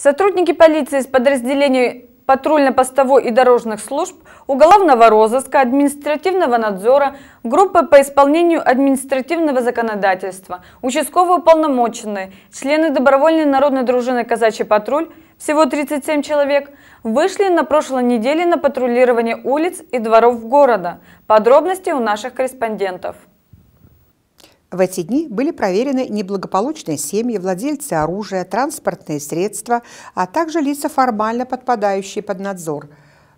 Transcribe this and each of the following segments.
Сотрудники полиции из подразделений патрульно-постовой и дорожных служб, уголовного розыска, административного надзора, группы по исполнению административного законодательства, участковые уполномоченные, члены добровольной народной дружины «Казачий патруль», всего 37 человек, вышли на прошлой неделе на патрулирование улиц и дворов города. Подробности у наших корреспондентов. В эти дни были проверены неблагополучные семьи, владельцы оружия, транспортные средства, а также лица, формально подпадающие под надзор.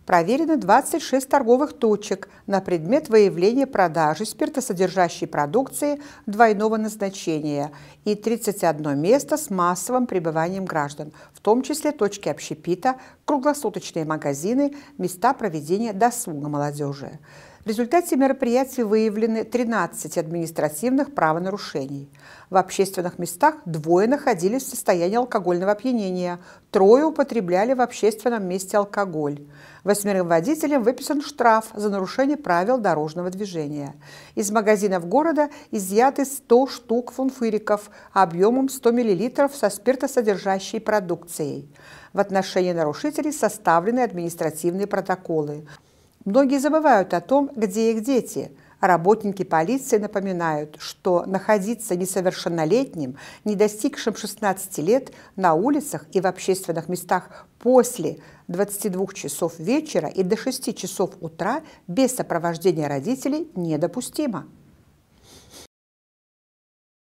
Проверено 26 торговых точек на предмет выявления продажи спиртосодержащей продукции двойного назначения и 31 место с массовым пребыванием граждан, в том числе точки общепита, круглосуточные магазины, места проведения досуга молодежи. В результате мероприятий выявлены 13 административных правонарушений. В общественных местах двое находились в состоянии алкогольного опьянения, трое употребляли в общественном месте алкоголь. Восьмерым водителям выписан штраф за нарушение правил дорожного движения. Из магазинов города изъяты 100 штук фунфыриков объемом 100 мл со спиртосодержащей продукцией. В отношении нарушителей составлены административные протоколы. Многие забывают о том, где их дети. Работники полиции напоминают, что находиться несовершеннолетним, не достигшим 16 лет, на улицах и в общественных местах после 22 часов вечера и до 6 часов утра без сопровождения родителей недопустимо.